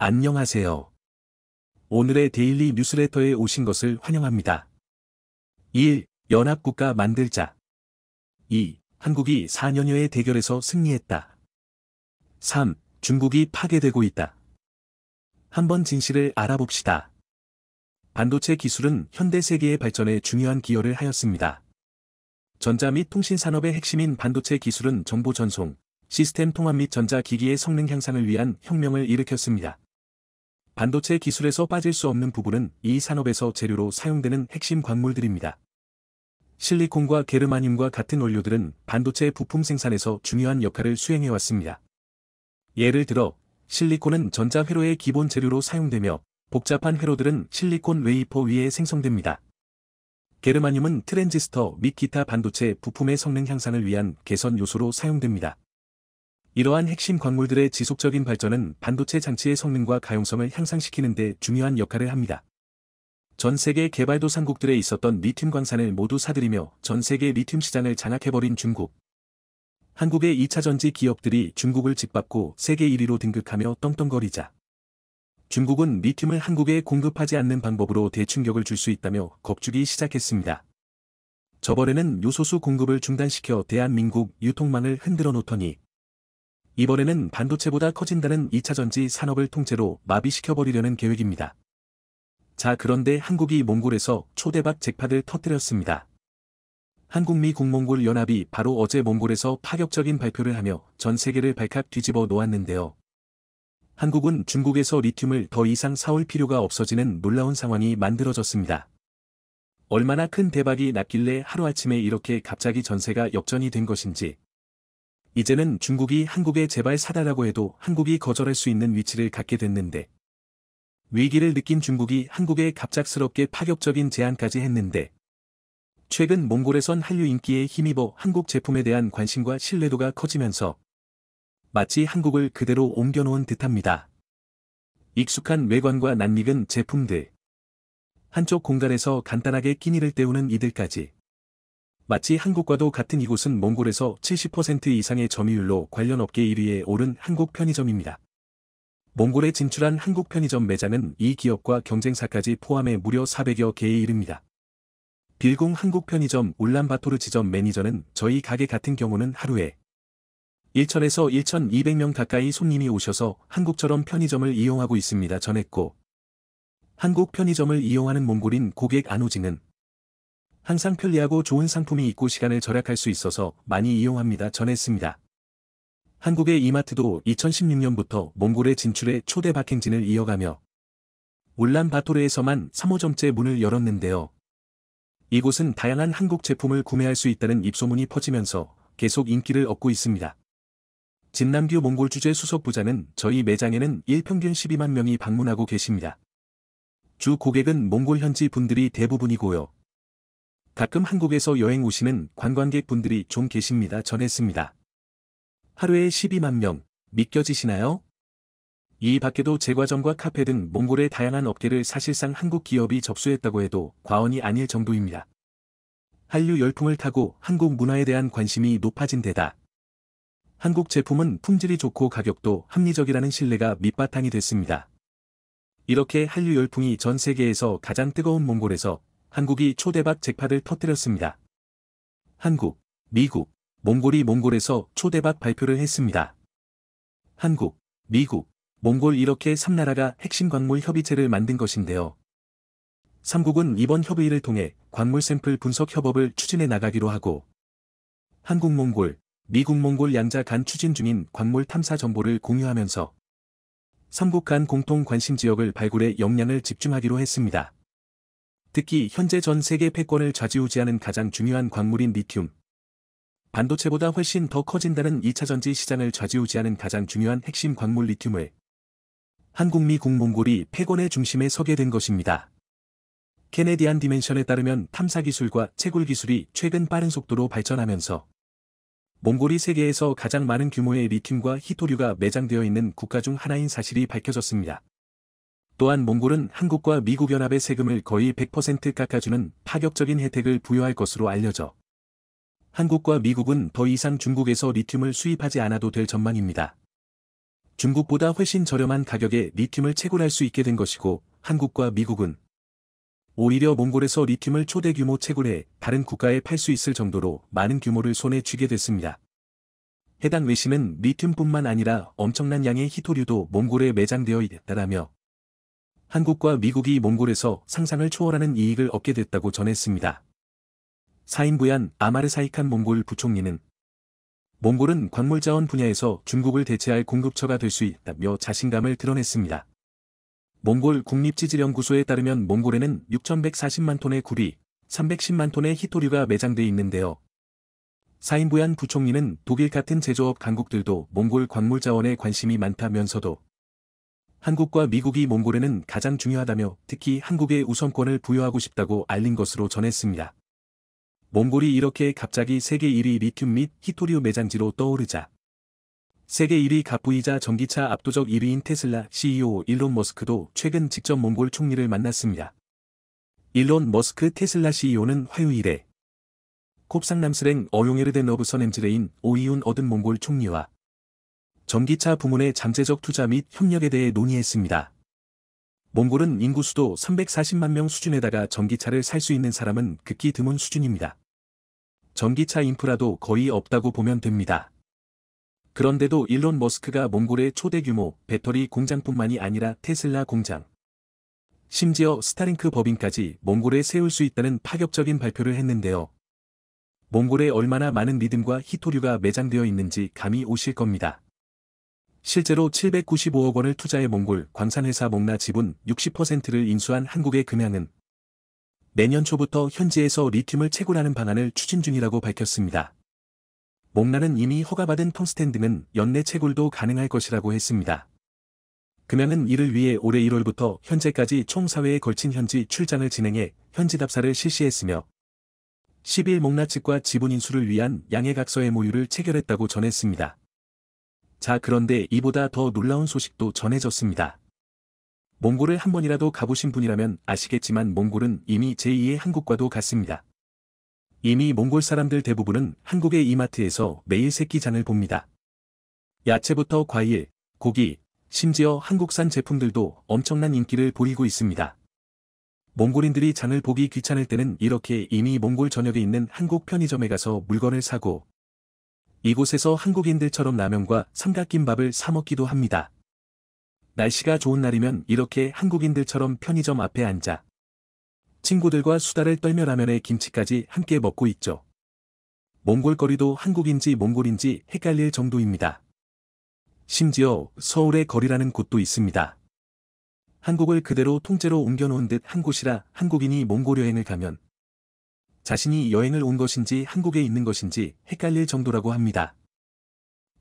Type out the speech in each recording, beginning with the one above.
안녕하세요. 오늘의 데일리 뉴스레터에 오신 것을 환영합니다. 1. 연합국가 만들자 2. 한국이 4년여의 대결에서 승리했다. 3. 중국이 파괴되고 있다. 한번 진실을 알아봅시다. 반도체 기술은 현대 세계의 발전에 중요한 기여를 하였습니다. 전자 및 통신 산업의 핵심인 반도체 기술은 정보 전송, 시스템 통합 및 전자기기의 성능 향상을 위한 혁명을 일으켰습니다. 반도체 기술에서 빠질 수 없는 부분은 이 산업에서 재료로 사용되는 핵심 광물들입니다. 실리콘과 게르마늄과 같은 원료들은 반도체 부품 생산에서 중요한 역할을 수행해왔습니다. 예를 들어, 실리콘은 전자회로의 기본 재료로 사용되며 복잡한 회로들은 실리콘 웨이퍼 위에 생성됩니다. 게르마늄은 트랜지스터 및 기타 반도체 부품의 성능 향상을 위한 개선 요소로 사용됩니다. 이러한 핵심 광물들의 지속적인 발전은 반도체 장치의 성능과 가용성을 향상시키는 데 중요한 역할을 합니다. 전 세계 개발도상국들에 있었던 리튬 광산을 모두 사들이며 전 세계 리튬 시장을 장악해버린 중국. 한국의 2차 전지 기업들이 중국을 짓밟고 세계 1위로 등극하며 떵떵거리자. 중국은 리튬을 한국에 공급하지 않는 방법으로 대충격을 줄 수 있다며 겁주기 시작했습니다. 저번에는 요소수 공급을 중단시켜 대한민국 유통망을 흔들어 놓더니 이번에는 반도체보다 커진다는 2차전지 산업을 통째로 마비시켜버리려는 계획입니다. 자 그런데 한국이 몽골에서 초대박 잭팟을 터뜨렸습니다. 한국미 국몽골 연합이 바로 어제 몽골에서 파격적인 발표를 하며 전 세계를 발칵 뒤집어 놓았는데요. 한국은 중국에서 리튬을 더 이상 사올 필요가 없어지는 놀라운 상황이 만들어졌습니다. 얼마나 큰 대박이 났길래 하루아침에 이렇게 갑자기 전세가 역전이 된 것인지 이제는 중국이 한국에 재발사다라고 해도 한국이 거절할 수 있는 위치를 갖게 됐는데 위기를 느낀 중국이 한국에 갑작스럽게 파격적인 제안까지 했는데 최근 몽골에선 한류 인기에 힘입어 한국 제품에 대한 관심과 신뢰도가 커지면서 마치 한국을 그대로 옮겨놓은 듯합니다. 익숙한 외관과 낯익은 제품들 한쪽 공간에서 간단하게 끼니를 때우는 이들까지 마치 한국과도 같은 이곳은 몽골에서 70% 이상의 점유율로 관련 업계 1위에 오른 한국 편의점입니다. 몽골에 진출한 한국 편의점 매장은 이 기업과 경쟁사까지 포함해 무려 400여 개에 이릅니다. 빌공 한국 편의점 울란바토르 지점 매니저는 저희 가게 같은 경우는 하루에 1천에서 1,200명 가까이 손님이 오셔서 한국처럼 편의점을 이용하고 있습니다 전했고 한국 편의점을 이용하는 몽골인 고객 안우진은 항상 편리하고 좋은 상품이 있고 시간을 절약할 수 있어서 많이 이용합니다 전했습니다. 한국의 이마트도 2016년부터 몽골의 진출에 초대박 행진을 이어가며 울란바토르에서만 3호점째 문을 열었는데요. 이곳은 다양한 한국 제품을 구매할 수 있다는 입소문이 퍼지면서 계속 인기를 얻고 있습니다. 진남규 몽골 주재 수석 부장은 저희 매장에는 일평균 12만 명이 방문하고 계십니다. 주 고객은 몽골 현지 분들이 대부분이고요. 가끔 한국에서 여행 오시는 관광객분들이 좀 계십니다 전했습니다. 하루에 12만 명, 믿겨지시나요? 이 밖에도 제과점과 카페 등 몽골의 다양한 업계를 사실상 한국 기업이 접수했다고 해도 과언이 아닐 정도입니다. 한류 열풍을 타고 한국 문화에 대한 관심이 높아진 데다 한국 제품은 품질이 좋고 가격도 합리적이라는 신뢰가 밑바탕이 됐습니다. 이렇게 한류 열풍이 전 세계에서 가장 뜨거운 몽골에서 한국이 초대박 잭팟을 터뜨렸습니다. 한국, 미국, 몽골이 몽골에서 초대박 발표를 했습니다. 한국, 미국, 몽골 이렇게 3나라가 핵심 광물 협의체를 만든 것인데요. 3국은 이번 협의를 통해 광물 샘플 분석 협업을 추진해 나가기로 하고 한국 몽골, 미국 몽골 양자 간 추진 중인 광물 탐사 정보를 공유하면서 3국 간 공통 관심 지역을 발굴해 역량을 집중하기로 했습니다. 특히 현재 전 세계 패권을 좌지우지하는 가장 중요한 광물인 리튬. 반도체보다 훨씬 더 커진다는 2차전지 시장을 좌지우지하는 가장 중요한 핵심 광물 리튬을 한국미 공몽골이 패권의 중심에 서게 된 것입니다. 케네디안 디멘션에 따르면 탐사 기술과 채굴 기술이 최근 빠른 속도로 발전하면서 몽골이 세계에서 가장 많은 규모의 리튬과 히토류가 매장되어 있는 국가 중 하나인 사실이 밝혀졌습니다. 또한 몽골은 한국과 미국 연합의 세금을 거의 100% 깎아주는 파격적인 혜택을 부여할 것으로 알려져 한국과 미국은 더 이상 중국에서 리튬을 수입하지 않아도 될 전망입니다. 중국보다 훨씬 저렴한 가격에 리튬을 채굴할 수 있게 된 것이고 한국과 미국은 오히려 몽골에서 리튬을 초대 규모 채굴해 다른 국가에 팔 수 있을 정도로 많은 규모를 손에 쥐게 됐습니다. 해당 외신은 리튬뿐만 아니라 엄청난 양의 희토류도 몽골에 매장되어 있다라며 한국과 미국이 몽골에서 상상을 초월하는 이익을 얻게 됐다고 전했습니다. 사인부얀 아마르사이칸 몽골 부총리는 몽골은 광물자원 분야에서 중국을 대체할 공급처가 될 수 있다며 자신감을 드러냈습니다. 몽골 국립지질연구소에 따르면 몽골에는 6,140만 톤의 구리, 310만 톤의 히토류가 매장돼 있는데요. 사인부얀 부총리는 독일 같은 제조업 강국들도 몽골 광물자원에 관심이 많다면서도 한국과 미국이 몽골에는 가장 중요하다며 특히 한국의 우선권을 부여하고 싶다고 알린 것으로 전했습니다. 몽골이 이렇게 갑자기 세계 1위 리튬 및 히토리오 매장지로 떠오르자 세계 1위 갑부이자 전기차 압도적 1위인 테슬라 CEO 일론 머스크도 최근 직접 몽골 총리를 만났습니다. 일론 머스크 테슬라 CEO는 화요일에 콥상남스랭 어용에르덴 어브 선냄즈레인 오이훈 얻은 몽골 총리와 전기차 부문의 잠재적 투자 및 협력에 대해 논의했습니다. 몽골은 인구 수도 340만 명 수준에다가 전기차를 살 수 있는 사람은 극히 드문 수준입니다. 전기차 인프라도 거의 없다고 보면 됩니다. 그런데도 일론 머스크가 몽골의 초대 규모 배터리 공장뿐만이 아니라 테슬라 공장, 심지어 스타링크 법인까지 몽골에 세울 수 있다는 파격적인 발표를 했는데요. 몽골에 얼마나 많은 리듬과 히토류가 매장되어 있는지 감이 오실 겁니다. 실제로 795억 원을 투자해 몽골 광산회사 몽나 지분 60%를 인수한 한국의 금양은 내년 초부터 현지에서 리튬을 채굴하는 방안을 추진 중이라고 밝혔습니다. 몽나는 이미 허가받은 텅스텐 등은 연내 채굴도 가능할 것이라고 했습니다. 금양은 이를 위해 올해 1월부터 현재까지 총 4회에 걸친 현지 출장을 진행해 현지 답사를 실시했으며 10일 몽나 측과 지분 인수를 위한 양해각서의 모유를 체결했다고 전했습니다. 자 그런데 이보다 더 놀라운 소식도 전해졌습니다. 몽골을 한 번이라도 가보신 분이라면 아시겠지만 몽골은 이미 제2의 한국과도 같습니다. 이미 몽골 사람들 대부분은 한국의 이마트에서 매일 새끼장을 봅니다. 야채부터 과일, 고기, 심지어 한국산 제품들도 엄청난 인기를 보이고 있습니다. 몽골인들이 장을 보기 귀찮을 때는 이렇게 이미 몽골 전역에 있는 한국 편의점에 가서 물건을 사고 이곳에서 한국인들처럼 라면과 삼각김밥을 사 먹기도 합니다. 날씨가 좋은 날이면 이렇게 한국인들처럼 편의점 앞에 앉아 친구들과 수다를 떨며 라면에 김치까지 함께 먹고 있죠. 몽골거리도 한국인지 몽골인지 헷갈릴 정도입니다. 심지어 서울의 거리라는 곳도 있습니다. 한국을 그대로 통째로 옮겨놓은 듯 한 곳이라 한국인이 몽골 여행을 가면 자신이 여행을 온 것인지 한국에 있는 것인지 헷갈릴 정도라고 합니다.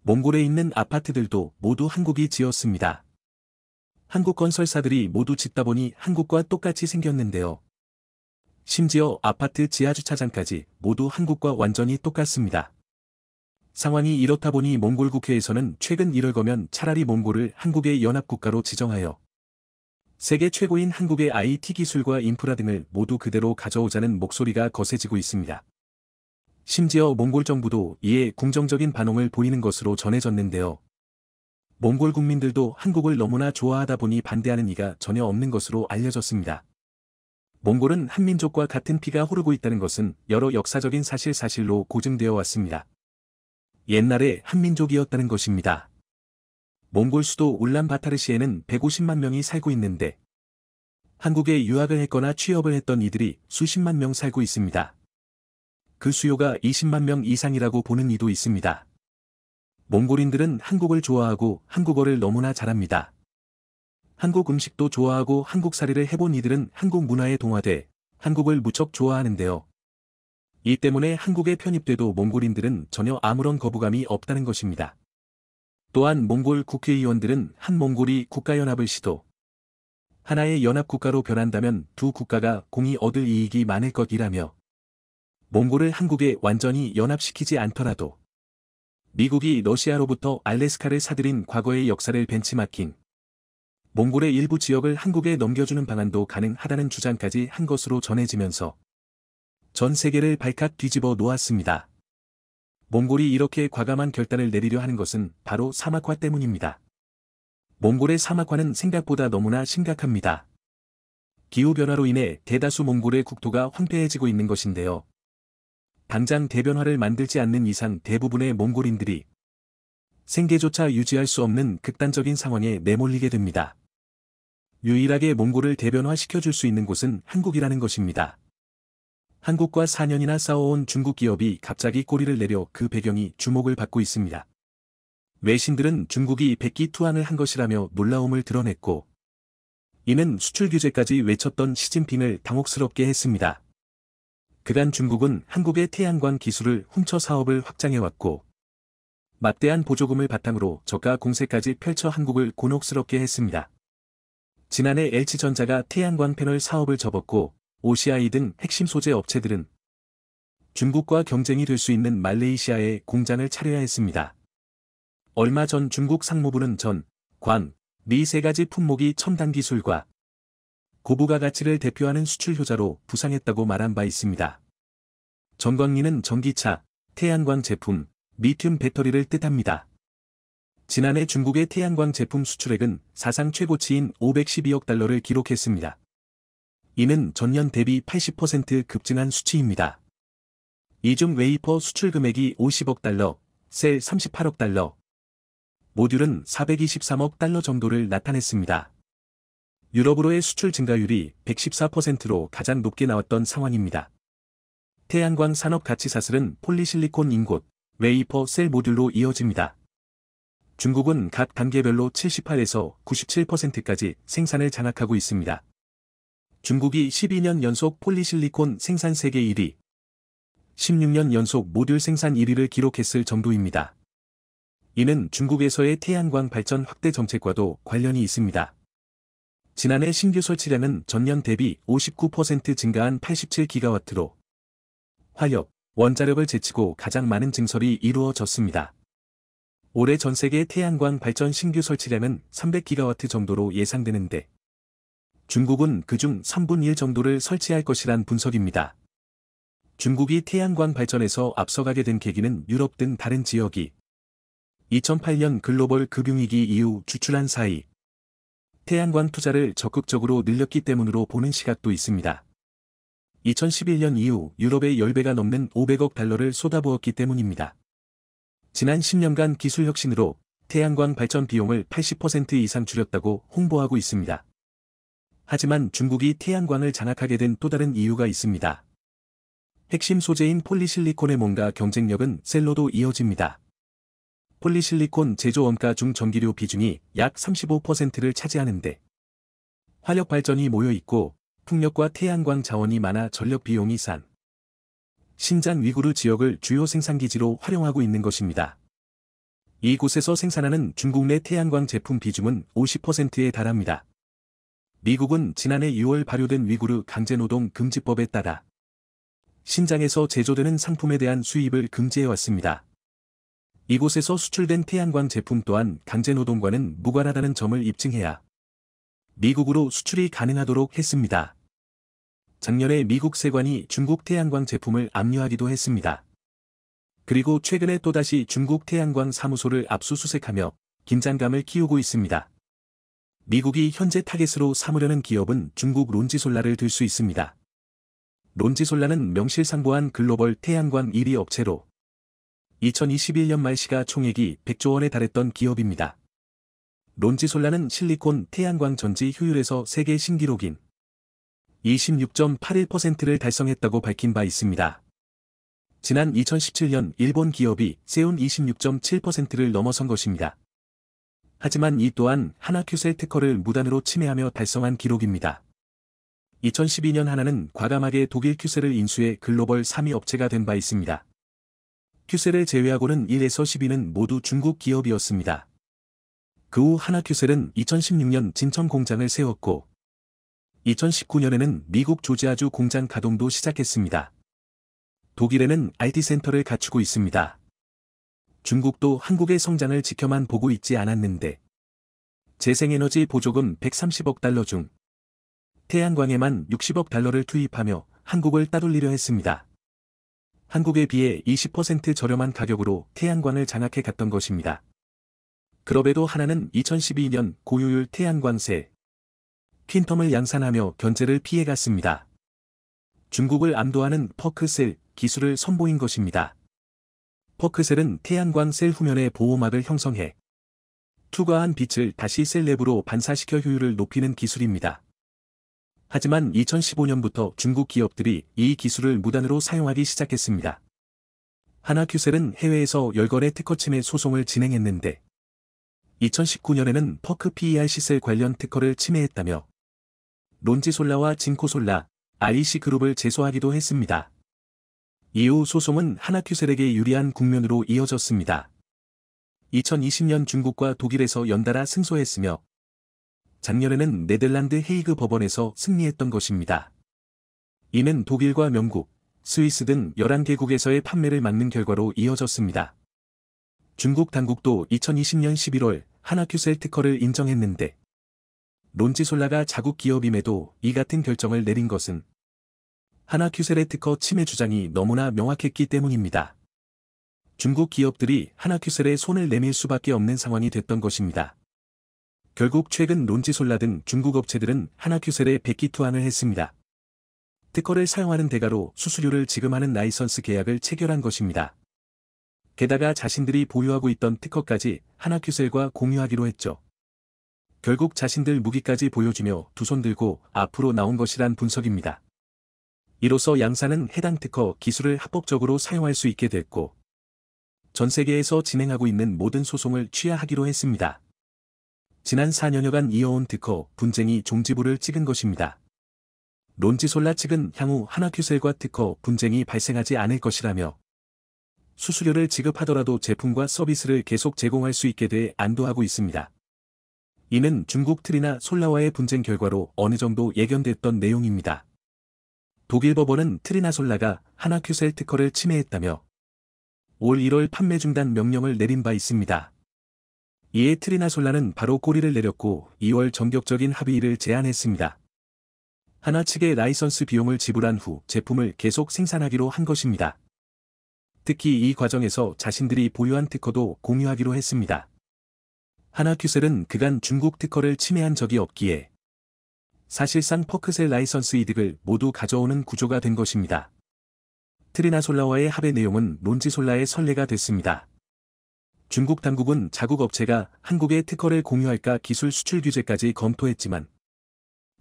몽골에 있는 아파트들도 모두 한국이 지었습니다. 한국 건설사들이 모두 짓다 보니 한국과 똑같이 생겼는데요. 심지어 아파트 지하주차장까지 모두 한국과 완전히 똑같습니다. 상황이 이렇다 보니 몽골 국회에서는 최근 이럴 거면 차라리 몽골을 한국의 연합국가로 지정하여 세계 최고인 한국의 IT 기술과 인프라 등을 모두 그대로 가져오자는 목소리가 거세지고 있습니다. 심지어 몽골 정부도 이에 긍정적인 반응을 보이는 것으로 전해졌는데요. 몽골 국민들도 한국을 너무나 좋아하다 보니 반대하는 이가 전혀 없는 것으로 알려졌습니다. 몽골은 한민족과 같은 피가 흐르고 있다는 것은 여러 역사적인 사실 사실로 고증되어 왔습니다. 옛날에 한민족이었다는 것입니다. 몽골 수도 울란바타르시에는 150만 명이 살고 있는데 한국에 유학을 했거나 취업을 했던 이들이 수십만 명 살고 있습니다. 그 수요가 20만 명 이상이라고 보는 이도 있습니다. 몽골인들은 한국을 좋아하고 한국어를 너무나 잘합니다. 한국 음식도 좋아하고 한국사리를 해본 이들은 한국 문화에 동화돼 한국을 무척 좋아하는데요. 이 때문에 한국에 편입돼도 몽골인들은 전혀 아무런 거부감이 없다는 것입니다. 또한 몽골 국회의원들은 한 몽골이 국가연합을 시도. 하나의 연합국가로 변한다면 두 국가가 공이 얻을 이익이 많을 것이라며 몽골을 한국에 완전히 연합시키지 않더라도 미국이 러시아로부터 알래스카를 사들인 과거의 역사를 벤치마킹 몽골의 일부 지역을 한국에 넘겨주는 방안도 가능하다는 주장까지 한 것으로 전해지면서 전 세계를 발칵 뒤집어 놓았습니다. 몽골이 이렇게 과감한 결단을 내리려 하는 것은 바로 사막화 때문입니다. 몽골의 사막화는 생각보다 너무나 심각합니다. 기후변화로 인해 대다수 몽골의 국토가 황폐해지고 있는 것인데요. 당장 대변화를 만들지 않는 이상 대부분의 몽골인들이 생계조차 유지할 수 없는 극단적인 상황에 내몰리게 됩니다. 유일하게 몽골을 대변화시켜줄 수 있는 곳은 한국이라는 것입니다. 한국과 4년이나 싸워온 중국 기업이 갑자기 꼬리를 내려 그 배경이 주목을 받고 있습니다. 외신들은 중국이 백기 투항을 한 것이라며 놀라움을 드러냈고 이는 수출 규제까지 외쳤던 시진핑을 당혹스럽게 했습니다. 그간 중국은 한국의 태양광 기술을 훔쳐 사업을 확장해왔고 막대한 보조금을 바탕으로 저가 공세까지 펼쳐 한국을 곤혹스럽게 했습니다. 지난해 LG전자가 태양광 패널 사업을 접었고 OCI 등 핵심 소재 업체들은 중국과 경쟁이 될 수 있는 말레이시아에 공장을 차려야 했습니다. 얼마 전 중국 상무부는 전, 관, 미세 가지 품목이 첨단 기술과 고부가 가치를 대표하는 수출 효자로 부상했다고 말한 바 있습니다. 전광리는 전기차, 태양광 제품, 리튬 배터리를 뜻합니다. 지난해 중국의 태양광 제품 수출액은 사상 최고치인 512억 달러를 기록했습니다. 이는 전년 대비 80% 급증한 수치입니다. 이중 웨이퍼 수출 금액이 50억 달러, 셀 38억 달러, 모듈은 423억 달러 정도를 나타냈습니다. 유럽으로의 수출 증가율이 114%로 가장 높게 나왔던 상황입니다. 태양광 산업 가치 사슬은 폴리실리콘 인곳, 웨이퍼 셀 모듈로 이어집니다. 중국은 각 단계별로 78에서 97%까지 생산을 장악하고 있습니다. 중국이 12년 연속 폴리실리콘 생산 세계 1위, 16년 연속 모듈 생산 1위를 기록했을 정도입니다. 이는 중국에서의 태양광 발전 확대 정책과도 관련이 있습니다. 지난해 신규 설치량은 전년 대비 59% 증가한 87기가와트로 화력, 원자력을 제치고 가장 많은 증설이 이루어졌습니다. 올해 전 세계 태양광 발전 신규 설치량은 300기가와트 정도로 예상되는데 중국은 그 중 3분 1 정도를 설치할 것이란 분석입니다. 중국이 태양광 발전에서 앞서가게 된 계기는 유럽 등 다른 지역이 2008년 글로벌 금융위기 이후 주출한 사이 태양광 투자를 적극적으로 늘렸기 때문으로 보는 시각도 있습니다. 2011년 이후 유럽의 10배가 넘는 500억 달러를 쏟아부었기 때문입니다. 지난 10년간 기술혁신으로 태양광 발전 비용을 80% 이상 줄였다고 홍보하고 있습니다. 하지만 중국이 태양광을 장악하게 된 또 다른 이유가 있습니다. 핵심 소재인 폴리실리콘의 몸과 경쟁력은 셀로도 이어집니다. 폴리실리콘 제조 원가 중 전기료 비중이 약 35%를 차지하는데 화력 발전이 모여 있고 풍력과 태양광 자원이 많아 전력 비용이 싼 신장 위구르 지역을 주요 생산기지로 활용하고 있는 것입니다. 이곳에서 생산하는 중국 내 태양광 제품 비중은 50%에 달합니다. 미국은 지난해 6월 발효된 위구르 강제노동 금지법에 따라 신장에서 제조되는 상품에 대한 수입을 금지해왔습니다. 이곳에서 수출된 태양광 제품 또한 강제노동과는 무관하다는 점을 입증해야 미국으로 수출이 가능하도록 했습니다. 작년에 미국 세관이 중국 태양광 제품을 압류하기도 했습니다. 그리고 최근에 또다시 중국 태양광 사무소를 압수수색하며 긴장감을 키우고 있습니다. 미국이 현재 타겟으로 삼으려는 기업은 중국 론지솔라를 들 수 있습니다. 론지솔라는 명실상부한 글로벌 태양광 1위 업체로 2021년 말 시가 총액이 100조 원에 달했던 기업입니다. 론지솔라는 실리콘 태양광 전지 효율에서 세계 신기록인 26.81%를 달성했다고 밝힌 바 있습니다. 지난 2017년 일본 기업이 세운 26.7%를 넘어선 것입니다. 하지만 이 또한 하나큐셀 특허를 무단으로 침해하며 달성한 기록입니다. 2012년 하나는 과감하게 독일 큐셀을 인수해 글로벌 3위 업체가 된 바 있습니다. 큐셀을 제외하고는 1에서 10위는 모두 중국 기업이었습니다. 그 후 하나큐셀은 2016년 진천 공장을 세웠고 2019년에는 미국 조지아주 공장 가동도 시작했습니다. 독일에는 IT 센터를 갖추고 있습니다. 중국도 한국의 성장을 지켜만 보고 있지 않았는데 재생에너지 보조금 130억 달러 중 태양광에만 60억 달러를 투입하며 한국을 따돌리려 했습니다. 한국에 비해 20% 저렴한 가격으로 태양광을 장악해 갔던 것입니다. 그럼에도 하나는 2012년 고유율 태양광세 퀸텀을 양산하며 견제를 피해갔습니다. 중국을 암도하는 퍼크셀 기술을 선보인 것입니다. 퍼크셀은 태양광 셀 후면에 보호막을 형성해 투과한 빛을 다시 셀 내부로 반사시켜 효율을 높이는 기술입니다. 하지만 2015년부터 중국 기업들이 이 기술을 무단으로 사용하기 시작했습니다. 하나큐셀은 해외에서 열거래 특허침해 소송을 진행했는데 2019년에는 퍼크 PER 시셀 관련 특허를 침해했다며 론지솔라와 진코솔라, IEC 그룹을 제소하기도 했습니다. 이후 소송은 하나큐셀에게 유리한 국면으로 이어졌습니다. 2020년 중국과 독일에서 연달아 승소했으며 작년에는 네덜란드 헤이그 법원에서 승리했던 것입니다. 이는 독일과 명국 스위스 등 11개국에서의 판매를 막는 결과로 이어졌습니다. 중국 당국도 2020년 11월 하나큐셀 특허를 인정했는데 론지솔라가 자국 기업임에도 이 같은 결정을 내린 것은 하나 큐셀의 특허 침해 주장이 너무나 명확했기 때문입니다. 중국 기업들이 하나 큐셀에 손을 내밀 수밖에 없는 상황이 됐던 것입니다. 결국 최근 론지솔라 등 중국 업체들은 하나 큐셀에 백기 투항을 했습니다. 특허를 사용하는 대가로 수수료를 지급하는 라이선스 계약을 체결한 것입니다. 게다가 자신들이 보유하고 있던 특허까지 하나큐셀과 공유하기로 했죠. 결국 자신들 무기까지 보여주며 두 손 들고 앞으로 나온 것이란 분석입니다. 이로써 양산은 해당 특허 기술을 합법적으로 사용할 수 있게 됐고 전 세계에서 진행하고 있는 모든 소송을 취하하기로 했습니다. 지난 4년여간 이어온 특허 분쟁이 종지부를 찍은 것입니다. 론지솔라 측은 향후 하나큐셀과 특허 분쟁이 발생하지 않을 것이라며 수수료를 지급하더라도 제품과 서비스를 계속 제공할 수 있게 돼 안도하고 있습니다. 이는 중국 틀이나 솔라와의 분쟁 결과로 어느 정도 예견됐던 내용입니다. 독일 법원은 트리나솔라가 하나큐셀 특허를 침해했다며 올 1월 판매 중단 명령을 내린 바 있습니다. 이에 트리나솔라는 바로 꼬리를 내렸고 2월 전격적인 합의를 제안했습니다. 하나 측의 라이선스 비용을 지불한 후 제품을 계속 생산하기로 한 것입니다. 특히 이 과정에서 자신들이 보유한 특허도 공유하기로 했습니다. 하나큐셀은 그간 중국 특허를 침해한 적이 없기에 사실상 퍼크셀 라이선스 이득을 모두 가져오는 구조가 된 것입니다. 트리나솔라와의 합의 내용은 론지솔라의 선례가 됐습니다. 중국 당국은 자국 업체가 한국의 특허를 공유할까 기술 수출 규제까지 검토했지만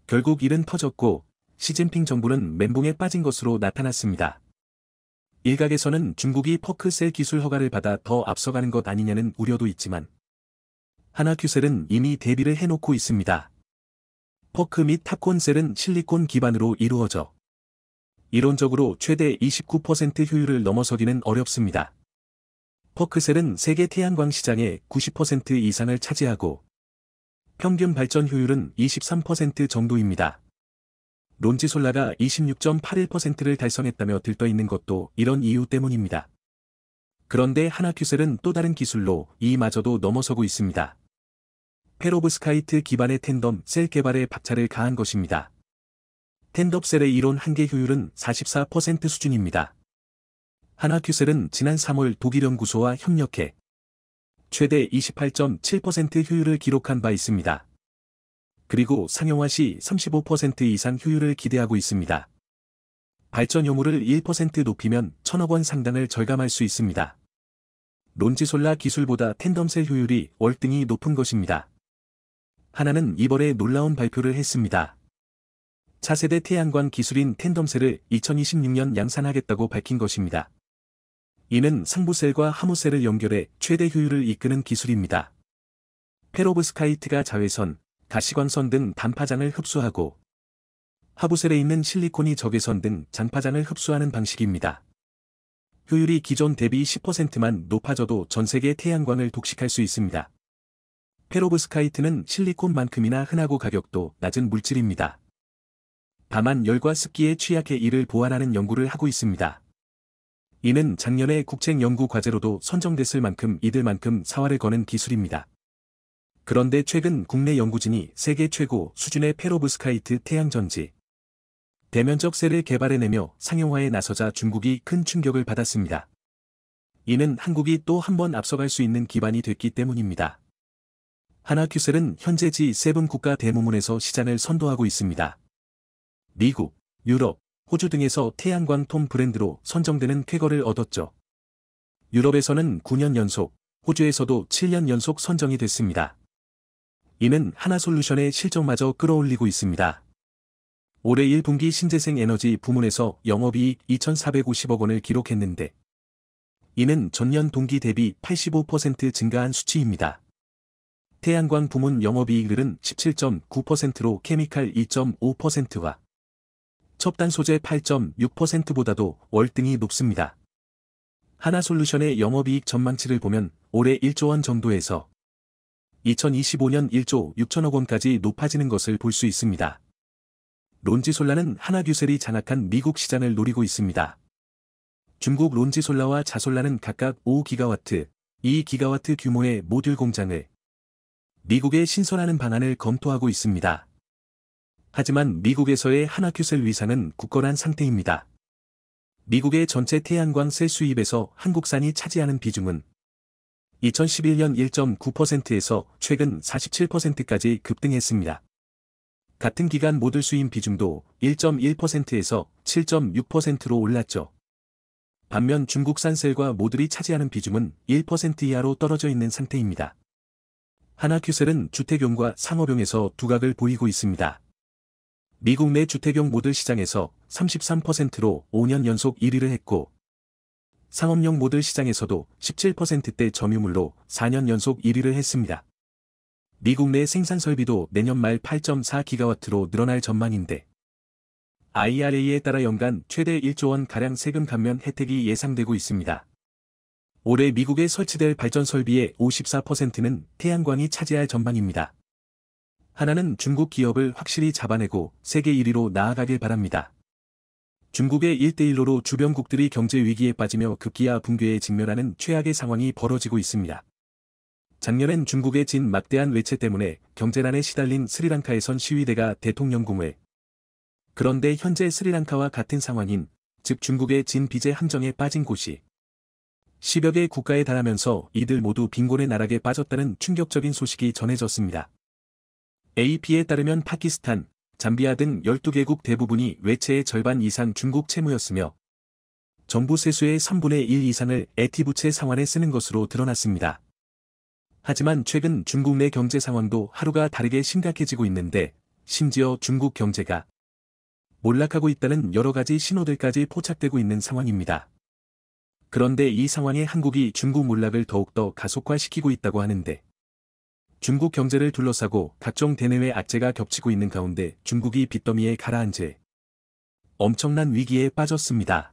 결국 일은 터졌고 시진핑 정부는 멘붕에 빠진 것으로 나타났습니다. 일각에서는 중국이 퍼크셀 기술 허가를 받아 더 앞서가는 것 아니냐는 우려도 있지만 하나큐셀은 이미 대비를 해놓고 있습니다. 퍼크 및 탑콘셀은 실리콘 기반으로 이루어져 이론적으로 최대 29% 효율을 넘어서기는 어렵습니다. 퍼크셀은 세계 태양광 시장의 90% 이상을 차지하고 평균 발전 효율은 23% 정도입니다. 론지솔라가 26.81%를 달성했다며 들떠있는 것도 이런 이유 때문입니다. 그런데 하나큐셀은 또 다른 기술로 이마저도 넘어서고 있습니다. 페로브스카이트 기반의 텐덤 셀 개발에 박차를 가한 것입니다. 텐덤 셀의 이론 한계 효율은 44% 수준입니다. 하나큐셀은 지난 3월 독일 연구소와 협력해 최대 28.7% 효율을 기록한 바 있습니다. 그리고 상용화 시 35% 이상 효율을 기대하고 있습니다. 발전 요물을 1% 높이면 1 0 0 0억원 상당을 절감할 수 있습니다. 론지솔라 기술보다 텐덤셀 효율이 월등히 높은 것입니다. 하나는 이번에 놀라운 발표를 했습니다. 차세대 태양광 기술인 텐덤셀을 2026년 양산하겠다고 밝힌 것입니다. 이는 상부셀과 하모셀을 연결해 최대 효율을 이끄는 기술입니다. 페로브스카이트가 자외선, 가시광선 등 단파장을 흡수하고 하부셀에 있는 실리콘이 적외선 등 장파장을 흡수하는 방식입니다. 효율이 기존 대비 10%만 높아져도 전 세계 태양광을 독식할 수 있습니다. 페로브스카이트는 실리콘만큼이나 흔하고 가격도 낮은 물질입니다. 다만 열과 습기에 취약해 이를 보완하는 연구를 하고 있습니다. 이는 작년에 국책 연구 과제로도 선정됐을 만큼 이들만큼 사활을 거는 기술입니다. 그런데 최근 국내 연구진이 세계 최고 수준의 페로브스카이트 태양전지 대면적 셀을 개발해내며 상용화에 나서자 중국이 큰 충격을 받았습니다. 이는 한국이 또 한 번 앞서갈 수 있는 기반이 됐기 때문입니다. 하나큐셀은 현재 G7 국가 대부문에서 시장을 선도하고 있습니다. 미국, 유럽, 호주 등에서 태양광 톰 브랜드로 선정되는 쾌거를 얻었죠. 유럽에서는 9년 연속, 호주에서도 7년 연속 선정이 됐습니다. 이는 하나솔루션의 실적마저 끌어올리고 있습니다. 올해 1분기 신재생 에너지 부문에서 영업이익 2,450억 원을 기록했는데 이는 전년 동기 대비 85% 증가한 수치입니다. 태양광 부문 영업이익률은 17.9%로 케미칼 2.5%와 첩단 소재 8.6%보다도 월등히 높습니다. 하나솔루션의 영업이익 전망치를 보면 올해 1조 원 정도에서 2025년 1조 6천억 원까지 높아지는 것을 볼 수 있습니다. 론지솔라는 하나규셀이 장악한 미국 시장을 노리고 있습니다. 중국 론지솔라와 자솔라는 각각 5기가와트, 2기가와트 규모의 모듈 공장을 미국에 신선하는 방안을 검토하고 있습니다. 하지만 미국에서의 하나큐셀 위상은 굳건한 상태입니다. 미국의 전체 태양광 셀 수입에서 한국산이 차지하는 비중은 2011년 1.9%에서 최근 47%까지 급등했습니다. 같은 기간 모듈 수입 비중도 1.1%에서 7.6%로 올랐죠. 반면 중국산 셀과 모듈이 차지하는 비중은 1% 이하로 떨어져 있는 상태입니다. 하나큐셀은 주택용과 상업용에서 두각을 보이고 있습니다. 미국 내 주택용 모듈 시장에서 33%로 5년 연속 1위를 했고 상업용 모듈 시장에서도 17%대 점유물로 4년 연속 1위를 했습니다. 미국 내 생산 설비도 내년 말 8.4기가와트로 늘어날 전망인데 IRA에 따라 연간 최대 1조 원가량 세금 감면 혜택이 예상되고 있습니다. 올해 미국에 설치될 발전 설비의 54%는 태양광이 차지할 전망입니다. 하나는 중국 기업을 확실히 잡아내고 세계 1위로 나아가길 바랍니다. 중국의 1대1로로 주변국들이 경제 위기에 빠지며 급기야 붕괴에 직면하는 최악의 상황이 벌어지고 있습니다. 작년엔 중국의 진 막대한 외채 때문에 경제난에 시달린 스리랑카에선 시위대가 대통령궁을 그런데 현재 스리랑카와 같은 상황인 즉 중국의 진 빚의 함정에 빠진 곳이 10여 개 국가에 달하면서 이들 모두 빈곤의 나락에 빠졌다는 충격적인 소식이 전해졌습니다. AP에 따르면 파키스탄, 잠비아 등 12개국 대부분이 외채의 절반 이상 중국 채무였으며 정부 세수의 3분의 1 이상을 에티부채 상환에 쓰는 것으로 드러났습니다. 하지만 최근 중국 내 경제 상황도 하루가 다르게 심각해지고 있는데 심지어 중국 경제가 몰락하고 있다는 여러 가지 신호들까지 포착되고 있는 상황입니다. 그런데 이 상황에 한국이 중국 몰락을 더욱더 가속화시키고 있다고 하는데 중국 경제를 둘러싸고 각종 대내외 악재가 겹치고 있는 가운데 중국이 빚더미에 가라앉을 엄청난 위기에 빠졌습니다.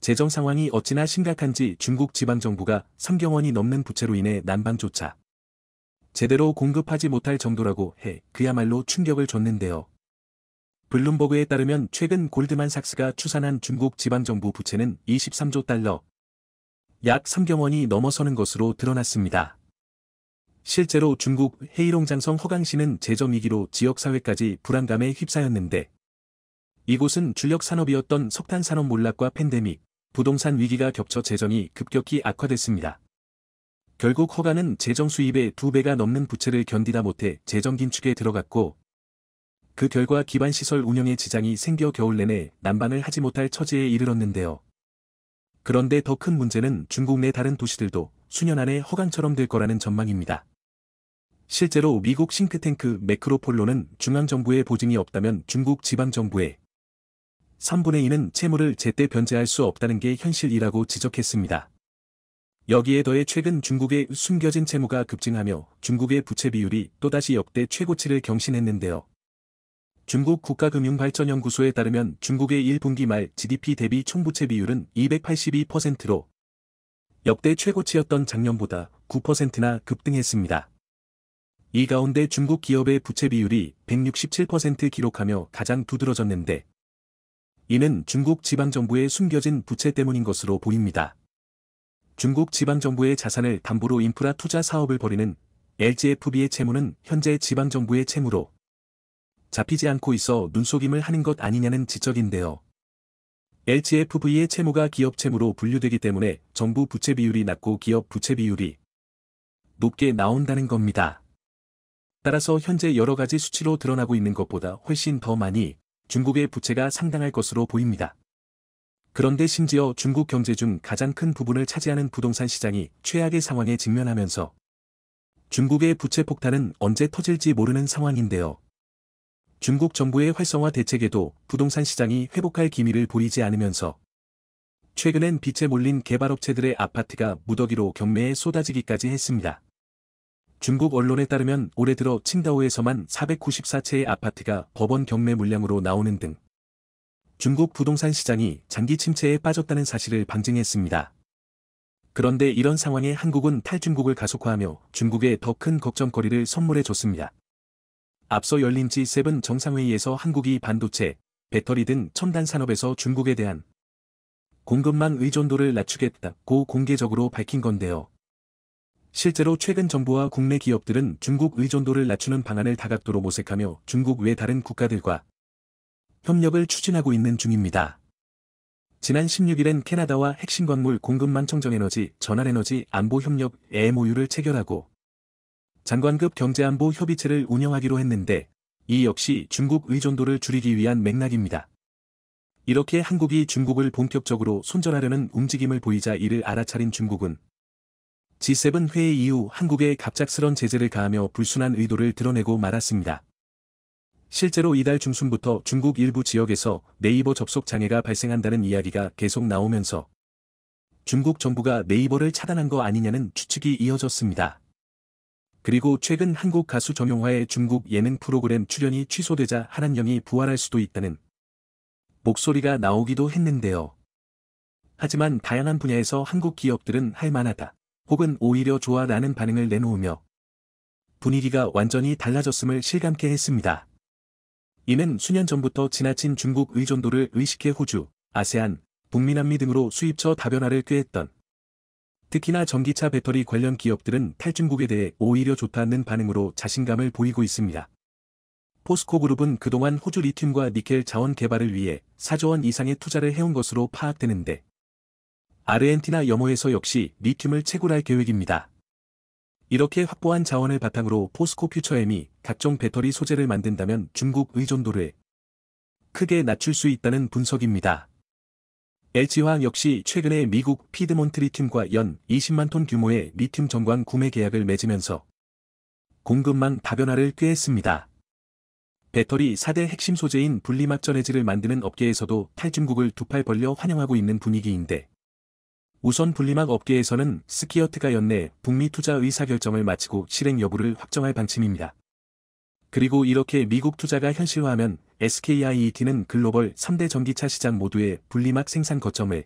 재정 상황이 어찌나 심각한지 중국 지방정부가 3경원이 넘는 부채로 인해 난방조차 제대로 공급하지 못할 정도라고 해 그야말로 충격을 줬는데요. 블룸버그에 따르면 최근 골드만삭스가 추산한 중국 지방정부 부채는 23조 달러, 약 3경 원이 넘어서는 것으로 드러났습니다. 실제로 중국 헤이롱장성 허강시는 재정위기로 지역사회까지 불안감에 휩싸였는데 이곳은 주력 산업이었던 석탄산업 몰락과 팬데믹, 부동산 위기가 겹쳐 재정이 급격히 악화됐습니다. 결국 허가는 재정 수입의 2배가 넘는 부채를 견디다 못해 재정 긴축에 들어갔고 그 결과 기반시설 운영에 지장이 생겨 겨울 내내 난방을 하지 못할 처지에 이르렀는데요. 그런데 더 큰 문제는 중국 내 다른 도시들도 수년 안에 허강처럼 될 거라는 전망입니다. 실제로 미국 싱크탱크 매크로폴로는 중앙정부의 보증이 없다면 중국 지방정부에 3분의 2는 채무를 제때 변제할 수 없다는 게 현실이라고 지적했습니다. 여기에 더해 최근 중국의 숨겨진 채무가 급증하며 중국의 부채 비율이 또다시 역대 최고치를 경신했는데요. 중국 국가금융발전연구소에 따르면 중국의 1분기 말 GDP 대비 총부채 비율은 282%로 역대 최고치였던 작년보다 9%나 급등했습니다. 이 가운데 중국 기업의 부채 비율이 167% 기록하며 가장 두드러졌는데 이는 중국 지방정부의 숨겨진 부채 때문인 것으로 보입니다. 중국 지방정부의 자산을 담보로 인프라 투자 사업을 벌이는 LGFB의 채무는 현재 지방정부의 채무로 잡히지 않고 있어 눈속임을 하는 것 아니냐는 지적인데요. LGFV의 채무가 기업 채무로 분류되기 때문에 정부 부채 비율이 낮고 기업 부채 비율이 높게 나온다는 겁니다. 따라서 현재 여러 가지 수치로 드러나고 있는 것보다 훨씬 더 많이 중국의 부채가 상당할 것으로 보입니다. 그런데 심지어 중국 경제 중 가장 큰 부분을 차지하는 부동산 시장이 최악의 상황에 직면하면서 중국의 부채 폭탄은 언제 터질지 모르는 상황인데요. 중국 정부의 활성화 대책에도 부동산 시장이 회복할 기미를 보이지 않으면서 최근엔 빚에 몰린 개발업체들의 아파트가 무더기로 경매에 쏟아지기까지 했습니다. 중국 언론에 따르면 올해 들어 칭다오에서만 494채의 아파트가 법원 경매 물량으로 나오는 등 중국 부동산 시장이 장기 침체에 빠졌다는 사실을 방증했습니다. 그런데 이런 상황에 한국은 탈중국을 가속화하며 중국에 더 큰 걱정거리를 선물해 줬습니다. 앞서 열린 G7 정상회의에서 한국이 반도체, 배터리 등 첨단 산업에서 중국에 대한 공급망 의존도를 낮추겠다고 공개적으로 밝힌 건데요. 실제로 최근 정부와 국내 기업들은 중국 의존도를 낮추는 방안을 다각도로 모색하며 중국 외 다른 국가들과 협력을 추진하고 있는 중입니다. 지난 16일엔 캐나다와 핵심 광물 공급망 청정에너지, 전환에너지 안보협력 MOU를 체결하고 장관급 경제안보 협의체를 운영하기로 했는데 이 역시 중국 의존도를 줄이기 위한 맥락입니다. 이렇게 한국이 중국을 본격적으로 손절하려는 움직임을 보이자 이를 알아차린 중국은 G7 회의 이후 한국에 갑작스런 제재를 가하며 불순한 의도를 드러내고 말았습니다. 실제로 이달 중순부터 중국 일부 지역에서 네이버 접속 장애가 발생한다는 이야기가 계속 나오면서 중국 정부가 네이버를 차단한 거 아니냐는 추측이 이어졌습니다. 그리고 최근 한국 가수 정용화의 중국 예능 프로그램 출연이 취소되자 한한영이 부활할 수도 있다는 목소리가 나오기도 했는데요. 하지만 다양한 분야에서 한국 기업들은 할만하다. 혹은 오히려 좋아라는 반응을 내놓으며 분위기가 완전히 달라졌음을 실감케 했습니다. 이는 수년 전부터 지나친 중국 의존도를 의식해 호주, 아세안, 북미남미 등으로 수입처 다변화를 꾀했던 특히나 전기차 배터리 관련 기업들은 탈중국에 대해 오히려 좋다는 반응으로 자신감을 보이고 있습니다. 포스코그룹은 그동안 호주 리튬과 니켈 자원 개발을 위해 4조 원 이상의 투자를 해온 것으로 파악되는데 아르헨티나 염호에서 역시 리튬을 채굴할 계획입니다. 이렇게 확보한 자원을 바탕으로 포스코 퓨처엠이 각종 배터리 소재를 만든다면 중국 의존도를 크게 낮출 수 있다는 분석입니다. LG화학 역시 최근에 미국 피드몬트 리튬과 연 20만 톤 규모의 리튬 전관 구매 계약을 맺으면서 공급망 다변화를 꾀했습니다. 배터리 4대 핵심 소재인 분리막 전해지를 만드는 업계에서도 탈중국을 두 팔 벌려 환영하고 있는 분위기인데 우선 분리막 업계에서는 스키어트가 연내 북미 투자 의사결정을 마치고 실행 여부를 확정할 방침입니다. 그리고 이렇게 미국 투자가 현실화하면 SKIET는 글로벌 3대 전기차 시장 모두의 분리막 생산 거점을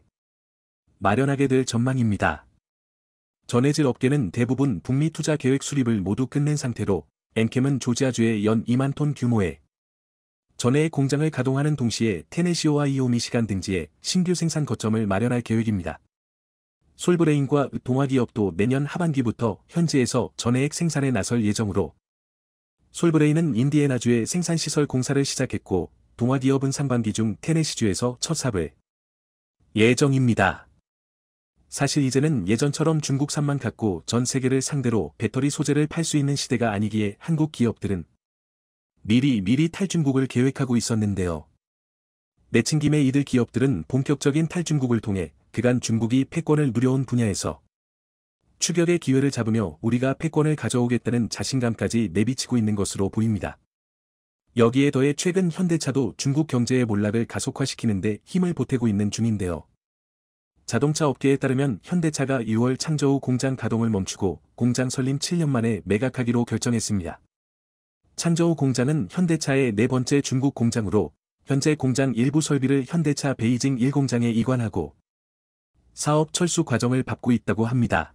마련하게 될 전망입니다. 전해질 업계는 대부분 북미 투자 계획 수립을 모두 끝낸 상태로 엔캠은 조지아주의연 2만 톤 규모의 전해의 공장을 가동하는 동시에 테네시오와 이오미시간 등지에 신규 생산 거점을 마련할 계획입니다. 솔브레인과 동화기업도 내년 하반기부터 현지에서 전해액 생산에 나설 예정으로 솔브레이는 인디애나주의 생산시설 공사를 시작했고 동화 기업은 상반기 중 테네시주에서 첫 삽을 예정입니다. 사실 이제는 예전처럼 중국산만 갖고 전 세계를 상대로 배터리 소재를 팔 수 있는 시대가 아니기에 한국 기업들은 미리 미리 탈중국을 계획하고 있었는데요. 내친 김에 이들 기업들은 본격적인 탈중국을 통해 그간 중국이 패권을 누려온 분야에서 추격의 기회를 잡으며 우리가 패권을 가져오겠다는 자신감까지 내비치고 있는 것으로 보입니다. 여기에 더해 최근 현대차도 중국 경제의 몰락을 가속화시키는데 힘을 보태고 있는 중인데요. 자동차 업계에 따르면 현대차가 2월 창저우 공장 가동을 멈추고 공장 설립 7년 만에 매각하기로 결정했습니다. 창저우 공장은 현대차의 네 번째 중국 공장으로 현재 공장 일부 설비를 현대차 베이징 1공장에 이관하고 사업 철수 과정을 밟고 있다고 합니다.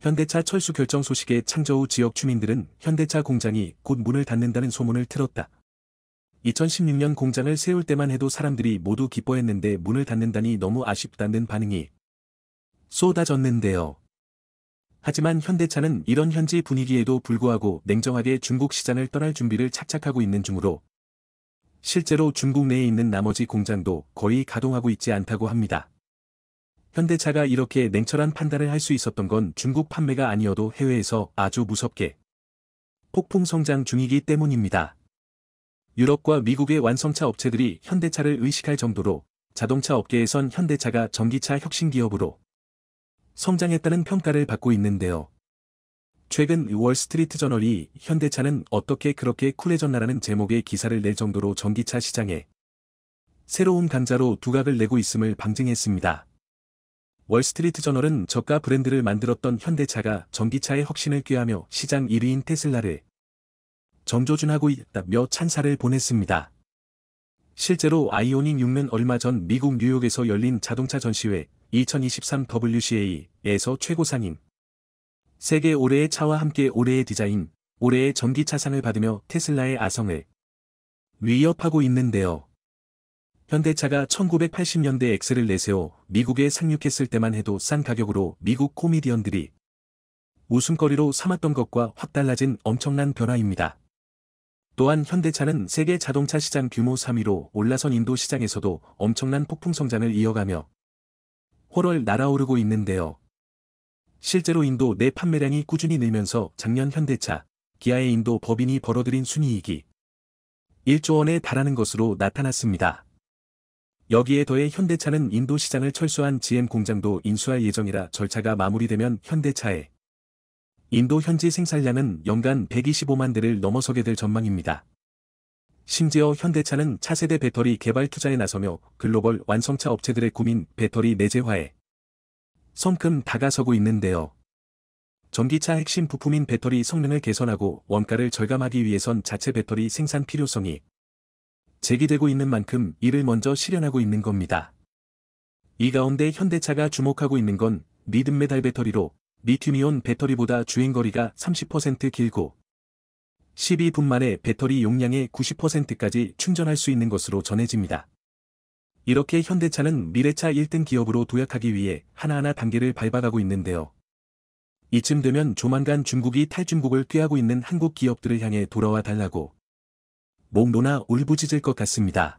현대차 철수 결정 소식에 창저우 지역 주민들은 현대차 공장이 곧 문을 닫는다는 소문을 틀었다. 2016년 공장을 세울 때만 해도 사람들이 모두 기뻐했는데 문을 닫는다니 너무 아쉽다는 반응이 쏟아졌는데요. 하지만 현대차는 이런 현지 분위기에도 불구하고 냉정하게 중국 시장을 떠날 준비를 착착하고 있는 중으로 실제로 중국 내에 있는 나머지 공장도 거의 가동하고 있지 않다고 합니다. 현대차가 이렇게 냉철한 판단을 할 수 있었던 건 중국 판매가 아니어도 해외에서 아주 무섭게 폭풍 성장 중이기 때문입니다. 유럽과 미국의 완성차 업체들이 현대차를 의식할 정도로 자동차 업계에선 현대차가 전기차 혁신 기업으로 성장했다는 평가를 받고 있는데요. 최근 월스트리트 저널이 현대차는 어떻게 그렇게 쿨해졌나라는 제목의 기사를 낼 정도로 전기차 시장에 새로운 강자로 두각을 내고 있음을 방증했습니다. 월스트리트 저널은 저가 브랜드를 만들었던 현대차가 전기차의 혁신을 꾀하며 시장 1위인 테슬라를 정조준하고 있다며 찬사를 보냈습니다. 실제로 아이오닉 6는 얼마 전 미국 뉴욕에서 열린 자동차 전시회 2023 WCA에서 최고상인 세계 올해의 차와 함께 올해의 디자인, 올해의 전기차상을 받으며 테슬라의 아성을 위협하고 있는데요. 현대차가 1980년대 엑셀을 내세워 미국에 상륙했을 때만 해도 싼 가격으로 미국 코미디언들이 웃음거리로 삼았던 것과 확 달라진 엄청난 변화입니다. 또한 현대차는 세계 자동차 시장 규모 3위로 올라선 인도 시장에서도 엄청난 폭풍 성장을 이어가며 호월 날아오르고 있는데요. 실제로 인도 내 판매량이 꾸준히 늘면서 작년 현대차, 기아의 인도 법인이 벌어들인 순이익이 1조 원에 달하는 것으로 나타났습니다. 여기에 더해 현대차는 인도 시장을 철수한 GM 공장도 인수할 예정이라 절차가 마무리되면 현대차에 인도 현지 생산량은 연간 125만 대를 넘어서게 될 전망입니다. 심지어 현대차는 차세대 배터리 개발 투자에 나서며 글로벌 완성차 업체들의 고민 배터리 내재화에 성큼 다가서고 있는데요. 전기차 핵심 부품인 배터리 성능을 개선하고 원가를 절감하기 위해선 자체 배터리 생산 필요성이 제기되고 있는 만큼 이를 먼저 실현하고 있는 겁니다. 이 가운데 현대차가 주목하고 있는 건 리듬 메달 배터리로 리튬이온 배터리보다 주행거리가 30% 길고 12분 만에 배터리 용량의 90%까지 충전할 수 있는 것으로 전해집니다. 이렇게 현대차는 미래차 1등 기업으로 도약하기 위해 하나하나 단계를 밟아가고 있는데요. 이쯤 되면 조만간 중국이 탈중국을 꾀하고 있는 한국 기업들을 향해 돌아와 달라고 목노나 울부짖을 것 같습니다.